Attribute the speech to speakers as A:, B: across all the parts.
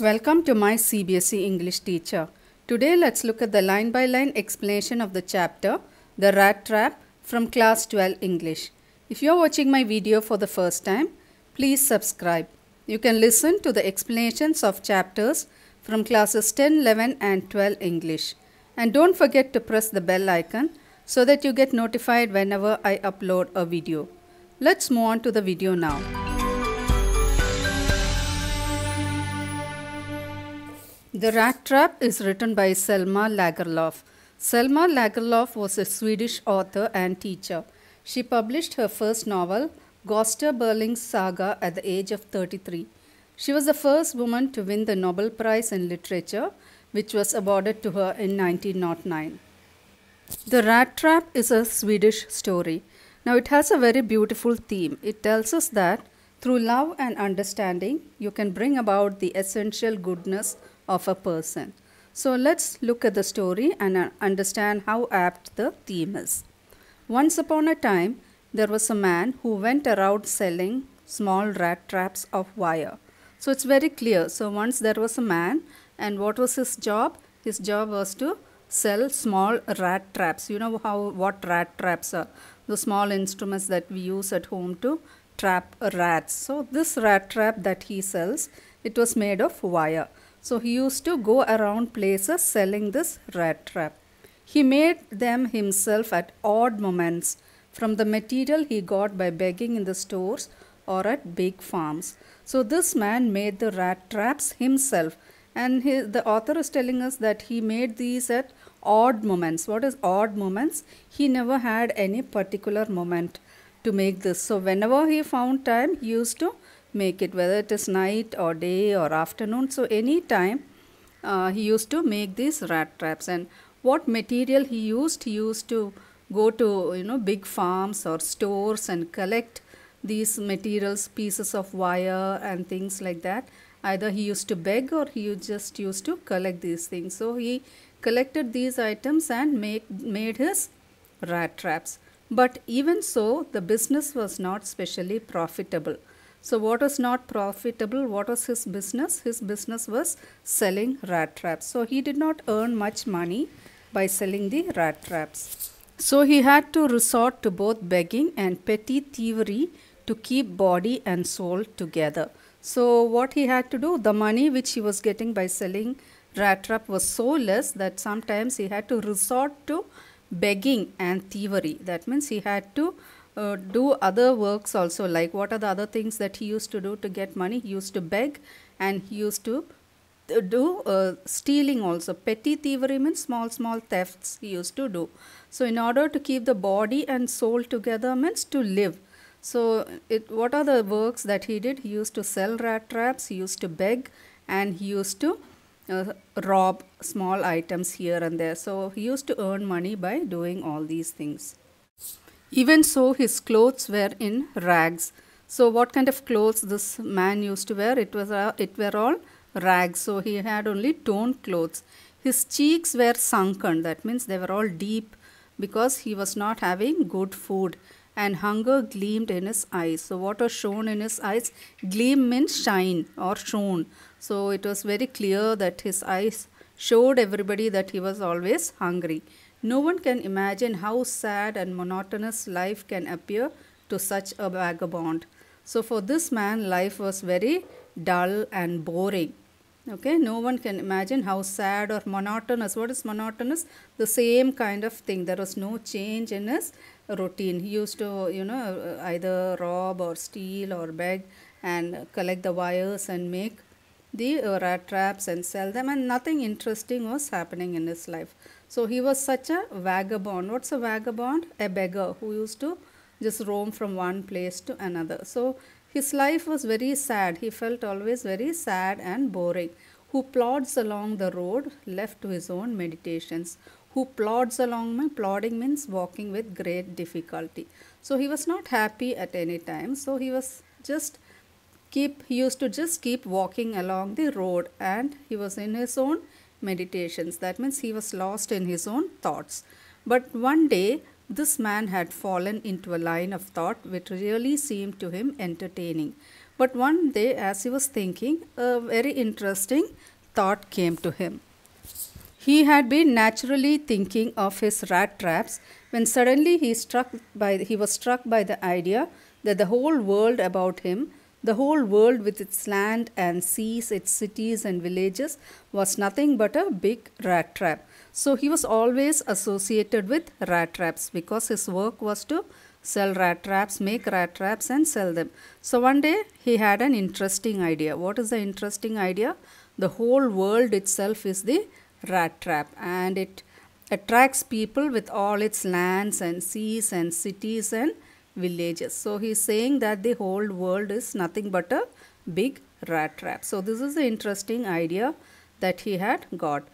A: Welcome to my CBSE English teacher. Today let's look at the line by line explanation of the chapter The Rat Trap from class 12 English. If you are watching my video for the first time, please subscribe. You can listen to the explanations of chapters from classes 10, 11 and 12 English. And don't forget to press the bell icon so that you get notified whenever I upload a video. Let's move on to the video now. The Rat Trap is written by Selma Lagerlöf. Selma Lagerlöf was a Swedish author and teacher. She published her first novel, Gosta Berling's Saga, at the age of 33. She was the first woman to win the Nobel Prize in Literature, which was awarded to her in 1909. The Rat Trap is a Swedish story. Now, it has a very beautiful theme. It tells us that through love and understanding, you can bring about the essential goodness of a person. So let's look at the story and uh, understand how apt the theme is. Once upon a time, there was a man who went around selling small rat traps of wire. So it's very clear. So once there was a man, and what was his job? His job was to sell small rat traps. You know how what rat traps are? The small instruments that we use at home to trap rats. So this rat trap that he sells, it was made of wire. So he used to go around places selling this rat trap. He made them himself at odd moments from the material he got by begging in the stores or at big farms. So this man made the rat traps himself and he, the author is telling us that he made these at odd moments. What is odd moments? He never had any particular moment to make this. So whenever he found time, he used to make it whether it is night or day or afternoon so any time uh, he used to make these rat traps and what material he used he used to go to you know big farms or stores and collect these materials pieces of wire and things like that either he used to beg or he just used to collect these things so he collected these items and make made his rat traps but even so the business was not specially profitable so what was not profitable? What was his business? His business was selling rat traps. So he did not earn much money by selling the rat traps. So he had to resort to both begging and petty thievery to keep body and soul together. So what he had to do, the money which he was getting by selling rat trap was so less that sometimes he had to resort to begging and thievery. That means he had to uh, do other works also like what are the other things that he used to do to get money he used to beg and he used to do uh, stealing also petty thievery means small small thefts he used to do so in order to keep the body and soul together means to live so it what are the works that he did he used to sell rat traps he used to beg and he used to uh, rob small items here and there so he used to earn money by doing all these things even so, his clothes were in rags. So, what kind of clothes this man used to wear? It was uh, it were all rags. So he had only torn clothes. His cheeks were sunken. That means they were all deep because he was not having good food and hunger gleamed in his eyes. So, what was shown in his eyes? Gleam means shine or shone. So, it was very clear that his eyes showed everybody that he was always hungry. No one can imagine how sad and monotonous life can appear to such a vagabond. So, for this man, life was very dull and boring. Okay, no one can imagine how sad or monotonous. What is monotonous? The same kind of thing. There was no change in his routine. He used to, you know, either rob or steal or beg and collect the wires and make the uh, rat traps and sell them, and nothing interesting was happening in his life. So he was such a vagabond. What's a vagabond? A beggar who used to just roam from one place to another. So his life was very sad. He felt always very sad and boring. Who plods along the road, left to his own meditations. Who plods along, plodding means walking with great difficulty. So he was not happy at any time. So he was just keep, he used to just keep walking along the road and he was in his own meditations. That means he was lost in his own thoughts. But one day, this man had fallen into a line of thought which really seemed to him entertaining. But one day, as he was thinking, a very interesting thought came to him. He had been naturally thinking of his rat traps when suddenly he struck by he was struck by the idea that the whole world about him the whole world with its land and seas, its cities and villages was nothing but a big rat trap. So he was always associated with rat traps because his work was to sell rat traps, make rat traps and sell them. So one day he had an interesting idea. What is the interesting idea? The whole world itself is the rat trap and it attracts people with all its lands and seas and cities and villages. So he is saying that the whole world is nothing but a big rat trap. So this is an interesting idea that he had got.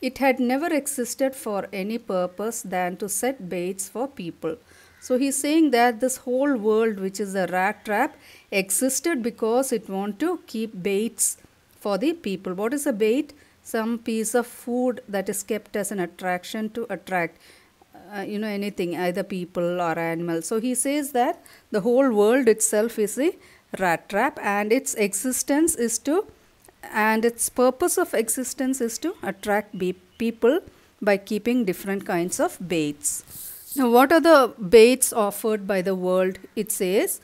A: It had never existed for any purpose than to set baits for people. So he's saying that this whole world which is a rat trap existed because it want to keep baits for the people. What is a bait? Some piece of food that is kept as an attraction to attract uh, you know anything either people or animals so he says that the whole world itself is a rat trap and its existence is to and its purpose of existence is to attract people by keeping different kinds of baits now what are the baits offered by the world it says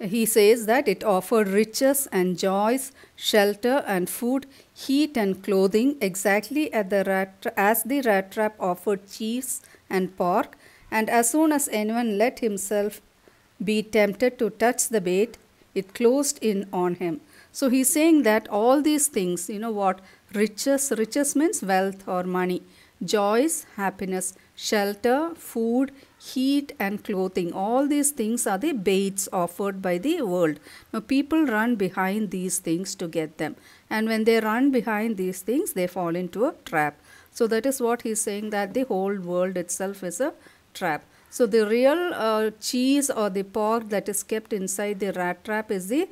A: he says that it offers riches and joys, shelter and food, heat and clothing, exactly at the rat as the rat trap offered cheese, and pork, and as soon as anyone let himself be tempted to touch the bait, it closed in on him. So he's saying that all these things, you know what, riches, riches means wealth or money, joys, happiness, shelter, food, heat and clothing, all these things are the baits offered by the world. Now people run behind these things to get them. And when they run behind these things, they fall into a trap. So that is what he is saying that the whole world itself is a trap. So the real uh, cheese or the pork that is kept inside the rat trap is the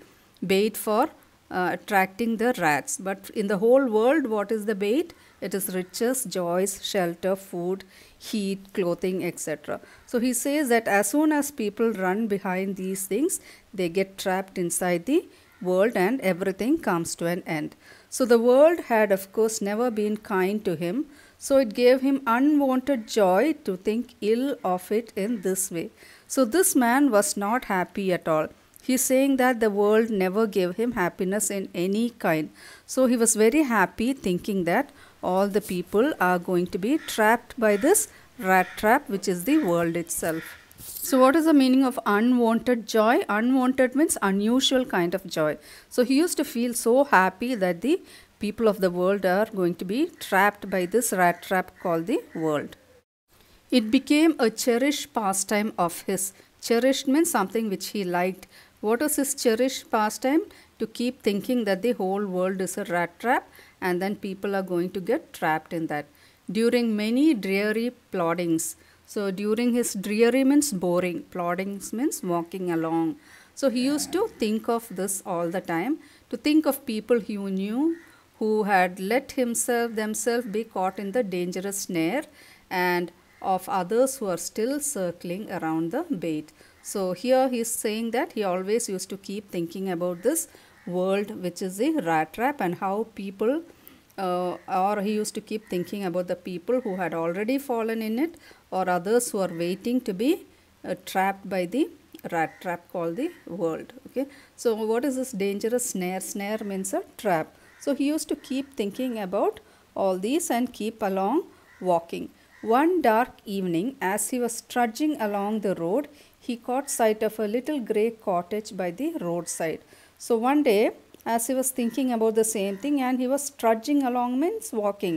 A: bait for uh, attracting the rats. But in the whole world, what is the bait? It is riches, joys, shelter, food, heat, clothing, etc. So he says that as soon as people run behind these things, they get trapped inside the world and everything comes to an end. So the world had, of course, never been kind to him, so it gave him unwanted joy to think ill of it in this way. So this man was not happy at all. He's saying that the world never gave him happiness in any kind. So he was very happy thinking that all the people are going to be trapped by this rat trap, which is the world itself. So what is the meaning of unwanted joy? Unwanted means unusual kind of joy. So he used to feel so happy that the people of the world are going to be trapped by this rat trap called the world. It became a cherished pastime of his. Cherished means something which he liked. What was his cherished pastime? To keep thinking that the whole world is a rat trap and then people are going to get trapped in that. During many dreary ploddings, so during his dreary means boring, plodding means walking along. So he used to think of this all the time, to think of people he knew who had let himself themselves be caught in the dangerous snare and of others who are still circling around the bait. So here he is saying that he always used to keep thinking about this world which is a rat trap and how people uh, or he used to keep thinking about the people who had already fallen in it or others who are waiting to be uh, trapped by the rat trap called the world okay so what is this dangerous snare snare means a trap so he used to keep thinking about all these and keep along walking one dark evening as he was trudging along the road he caught sight of a little grey cottage by the roadside so one day as he was thinking about the same thing and he was trudging along means walking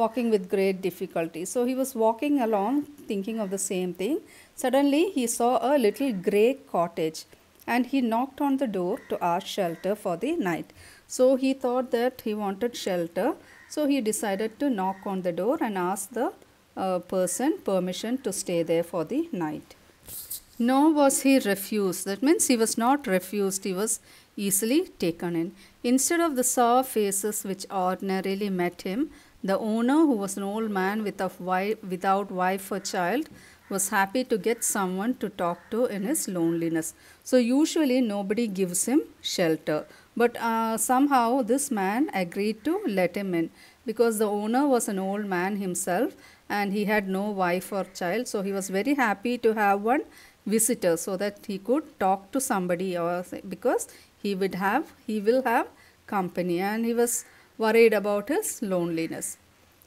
A: walking with great difficulty so he was walking along thinking of the same thing suddenly he saw a little grey cottage and he knocked on the door to ask shelter for the night so he thought that he wanted shelter so he decided to knock on the door and ask the uh, person permission to stay there for the night nor was he refused. That means he was not refused, he was easily taken in. Instead of the sour faces which ordinarily met him, the owner, who was an old man without wife, without wife or child, was happy to get someone to talk to in his loneliness. So usually nobody gives him shelter. But uh, somehow this man agreed to let him in because the owner was an old man himself and he had no wife or child. So he was very happy to have one visitor so that he could talk to somebody or because he would have he will have company and he was worried about his loneliness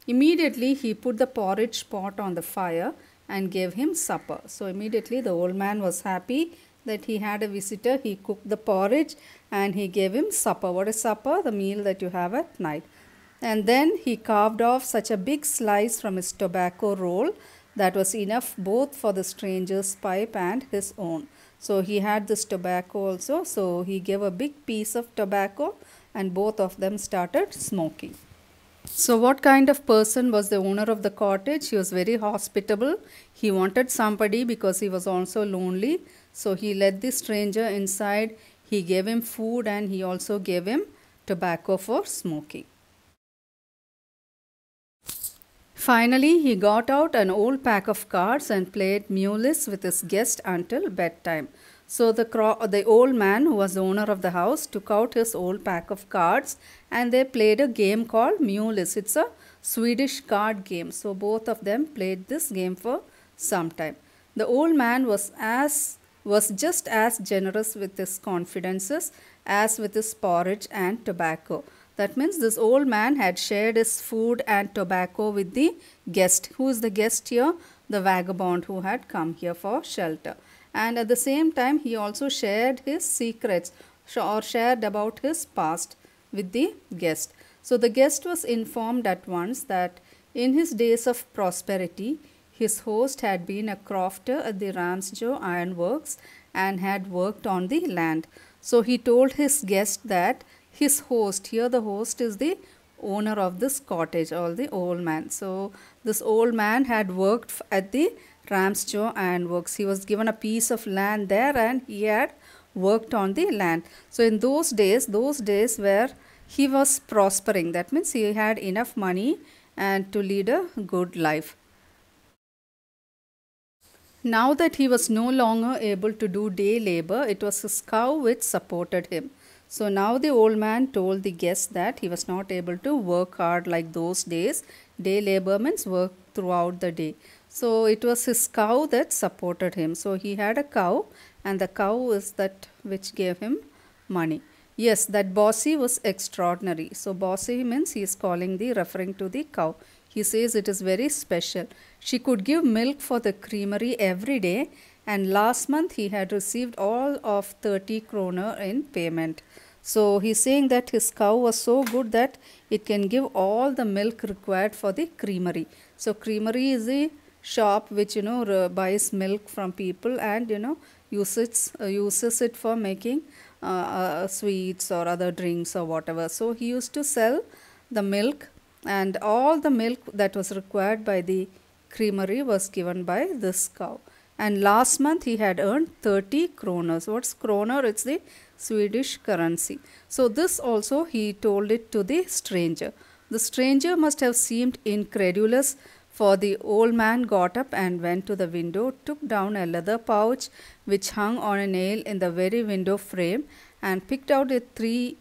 A: immediately he put the porridge pot on the fire and gave him supper so immediately the old man was happy that he had a visitor he cooked the porridge and he gave him supper what is supper the meal that you have at night and then he carved off such a big slice from his tobacco roll that was enough both for the stranger's pipe and his own. So he had this tobacco also. So he gave a big piece of tobacco and both of them started smoking. So what kind of person was the owner of the cottage? He was very hospitable. He wanted somebody because he was also lonely. So he let the stranger inside. He gave him food and he also gave him tobacco for smoking. Finally, he got out an old pack of cards and played mulis with his guest until bedtime. So the, the old man, who was the owner of the house, took out his old pack of cards and they played a game called mulis. It's a Swedish card game. So both of them played this game for some time. The old man was as was just as generous with his confidences as with his porridge and tobacco. That means this old man had shared his food and tobacco with the guest. Who is the guest here? The vagabond who had come here for shelter. And at the same time, he also shared his secrets or shared about his past with the guest. So the guest was informed at once that in his days of prosperity, his host had been a crofter at the Ramsjoe Ironworks and had worked on the land. So he told his guest that his host here the host is the owner of this cottage or the old man so this old man had worked at the Ramscho and works he was given a piece of land there and he had worked on the land so in those days those days where he was prospering that means he had enough money and to lead a good life now that he was no longer able to do day labor it was his cow which supported him so now the old man told the guest that he was not able to work hard like those days. Day labormans work throughout the day. So it was his cow that supported him. So he had a cow and the cow is that which gave him money. Yes, that bossy was extraordinary. So bossy means he is calling the referring to the cow. He says it is very special. She could give milk for the creamery every day and last month he had received all of 30 kroner in payment. So he's saying that his cow was so good that it can give all the milk required for the creamery. So creamery is a shop which you know buys milk from people and you know uses uh, uses it for making uh, uh, sweets or other drinks or whatever. So he used to sell the milk and all the milk that was required by the creamery was given by this cow and last month he had earned 30 kroners. What's kroner? It's the Swedish currency. So this also he told it to the stranger. The stranger must have seemed incredulous for the old man got up and went to the window, took down a leather pouch which hung on a nail in the very window frame and picked out a three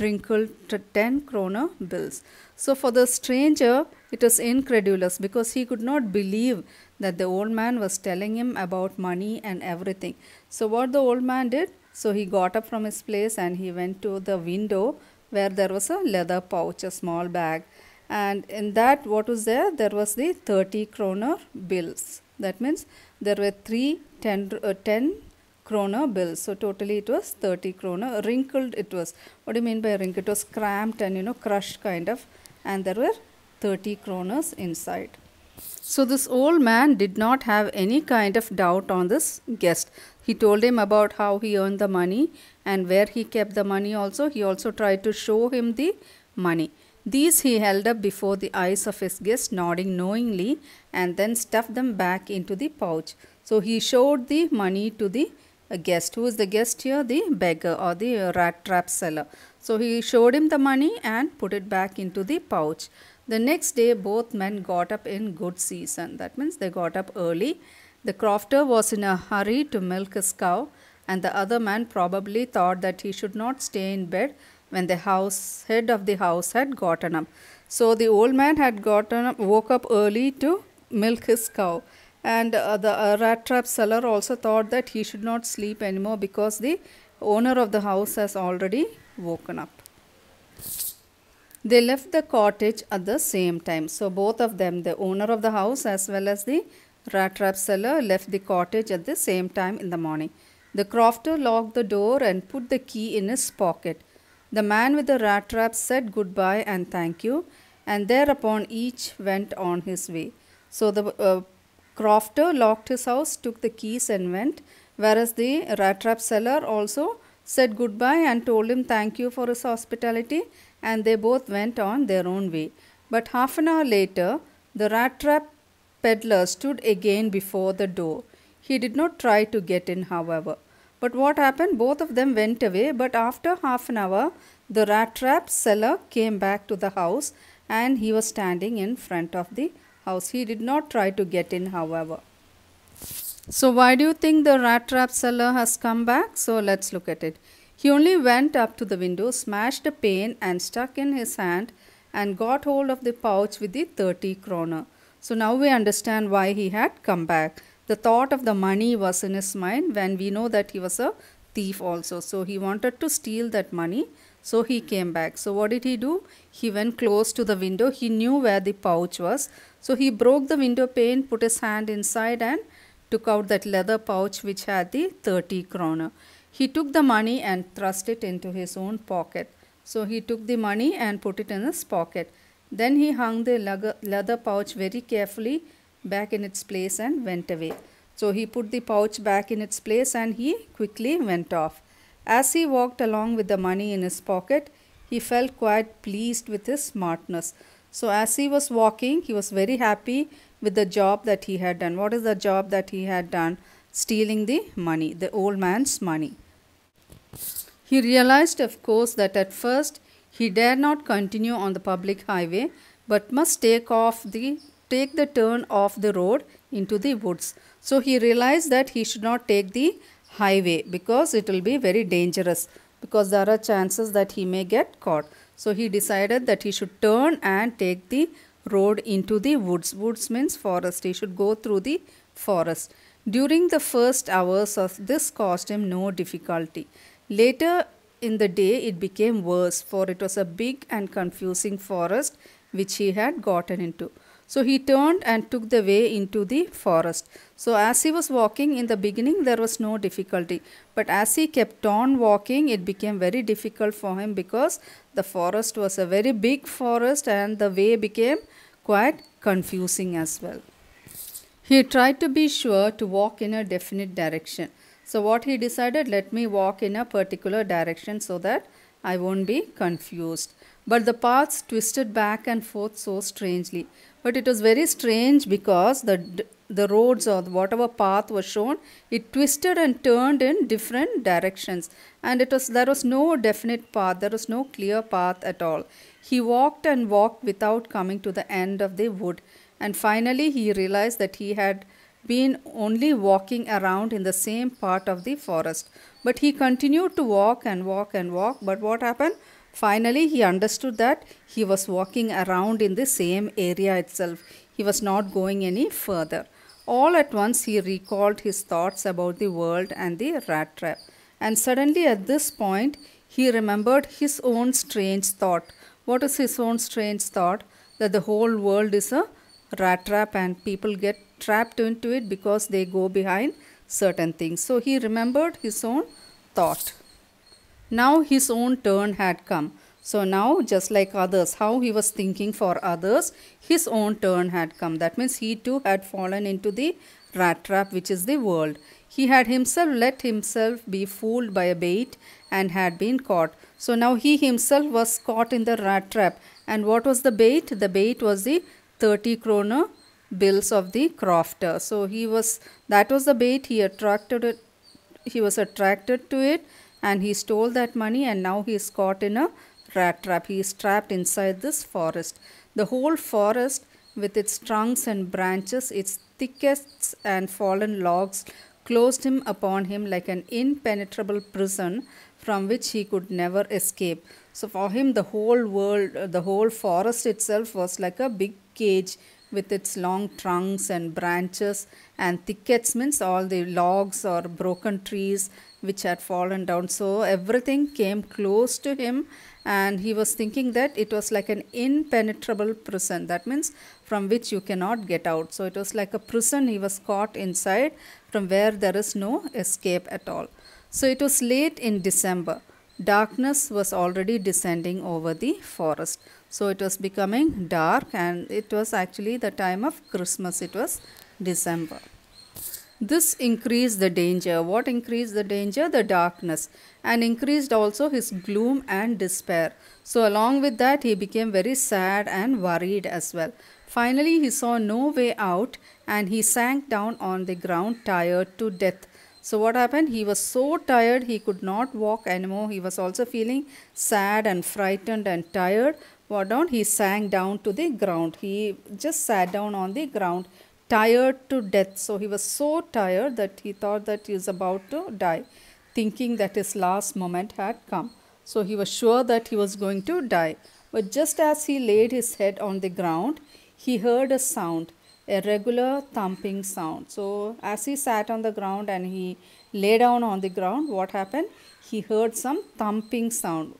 A: wrinkled 10 kroner bills. So for the stranger, it was incredulous because he could not believe that the old man was telling him about money and everything. So, what the old man did? So, he got up from his place and he went to the window where there was a leather pouch, a small bag. And in that, what was there? There was the 30 kroner bills. That means there were three 10, uh, 10 kroner bills. So totally it was 30 kroner. Wrinkled it was. What do you mean by wrinkled? It was cramped and you know crushed kind of. And there were 30 kroners inside. So this old man did not have any kind of doubt on this guest. He told him about how he earned the money and where he kept the money also. He also tried to show him the money. These he held up before the eyes of his guest, nodding knowingly, and then stuffed them back into the pouch. So he showed the money to the guest. Who is the guest here? The beggar or the rat trap seller. So he showed him the money and put it back into the pouch. The next day, both men got up in good season. That means they got up early. The crofter was in a hurry to milk his cow, and the other man probably thought that he should not stay in bed when the house head of the house had gotten up. So the old man had gotten up, woke up early to milk his cow, and uh, the uh, rat trap seller also thought that he should not sleep anymore because the owner of the house has already woken up. They left the cottage at the same time. So both of them, the owner of the house as well as the rat trap seller left the cottage at the same time in the morning. The crofter locked the door and put the key in his pocket. The man with the rat trap said goodbye and thank you and thereupon each went on his way. So the uh, crofter locked his house, took the keys and went whereas the rat trap seller also said goodbye and told him thank you for his hospitality and they both went on their own way. But half an hour later, the rat trap peddler stood again before the door. He did not try to get in, however. But what happened? Both of them went away, but after half an hour, the rat trap seller came back to the house and he was standing in front of the house. He did not try to get in, however. So, why do you think the rat trap seller has come back? So, let's look at it. He only went up to the window, smashed a pane and stuck in his hand and got hold of the pouch with the 30 kroner. So now we understand why he had come back. The thought of the money was in his mind when we know that he was a thief also. So he wanted to steal that money. So he came back. So what did he do? He went close to the window. He knew where the pouch was. So he broke the window pane, put his hand inside and took out that leather pouch which had the 30 kroner. He took the money and thrust it into his own pocket. So he took the money and put it in his pocket. Then he hung the leather pouch very carefully back in its place and went away. So he put the pouch back in its place and he quickly went off. As he walked along with the money in his pocket, he felt quite pleased with his smartness. So as he was walking, he was very happy with the job that he had done. What is the job that he had done? Stealing the money, the old man's money. He realized, of course, that at first he dare not continue on the public highway but must take off the take the turn off the road into the woods. So he realized that he should not take the highway because it will be very dangerous because there are chances that he may get caught. So he decided that he should turn and take the road into the woods. Woods means forest. He should go through the forest. During the first hours of this caused him no difficulty. Later in the day it became worse for it was a big and confusing forest which he had gotten into. So he turned and took the way into the forest. So as he was walking in the beginning there was no difficulty. But as he kept on walking it became very difficult for him because the forest was a very big forest and the way became quite confusing as well. He tried to be sure to walk in a definite direction. So what he decided, let me walk in a particular direction so that I won't be confused. But the paths twisted back and forth so strangely. But it was very strange because the the roads or whatever path was shown, it twisted and turned in different directions. And it was there was no definite path, there was no clear path at all. He walked and walked without coming to the end of the wood. And finally he realized that he had been only walking around in the same part of the forest. But he continued to walk and walk and walk. But what happened? Finally, he understood that he was walking around in the same area itself. He was not going any further. All at once, he recalled his thoughts about the world and the rat trap. And suddenly, at this point, he remembered his own strange thought. What is his own strange thought? That the whole world is a rat trap and people get trapped into it because they go behind certain things. So he remembered his own thought. Now his own turn had come. So now, just like others, how he was thinking for others, his own turn had come. That means he too had fallen into the rat trap, which is the world. He had himself let himself be fooled by a bait and had been caught. So now he himself was caught in the rat trap. And what was the bait? The bait was the 30 kroner bills of the crofter. So he was that was the bait he attracted it, he was attracted to it and he stole that money and now he is caught in a rat trap. He is trapped inside this forest. The whole forest with its trunks and branches, its thickets and fallen logs closed him upon him like an impenetrable prison from which he could never escape. So for him the whole world, the whole forest itself was like a big cage with its long trunks and branches and thickets means all the logs or broken trees which had fallen down so everything came close to him and he was thinking that it was like an impenetrable prison that means from which you cannot get out so it was like a prison he was caught inside from where there is no escape at all so it was late in december darkness was already descending over the forest so it was becoming dark and it was actually the time of Christmas. It was December. This increased the danger. What increased the danger? The darkness. And increased also his gloom and despair. So along with that he became very sad and worried as well. Finally he saw no way out and he sank down on the ground tired to death. So what happened? He was so tired he could not walk anymore. He was also feeling sad and frightened and tired what down? He sank down to the ground. He just sat down on the ground, tired to death. So he was so tired that he thought that he was about to die, thinking that his last moment had come. So he was sure that he was going to die. But just as he laid his head on the ground, he heard a sound, a regular thumping sound. So as he sat on the ground and he lay down on the ground, what happened? He heard some thumping sound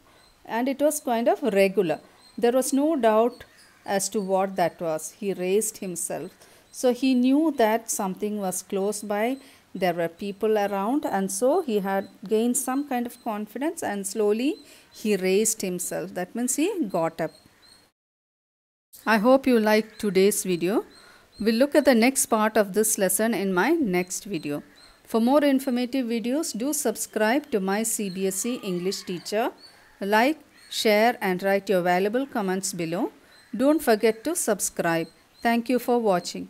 A: and it was kind of regular. There was no doubt as to what that was. He raised himself. So he knew that something was close by. There were people around and so he had gained some kind of confidence and slowly he raised himself. That means he got up. I hope you liked today's video. We'll look at the next part of this lesson in my next video. For more informative videos, do subscribe to my CBSE English teacher. Like, share and write your valuable comments below. Don't forget to subscribe. Thank you for watching.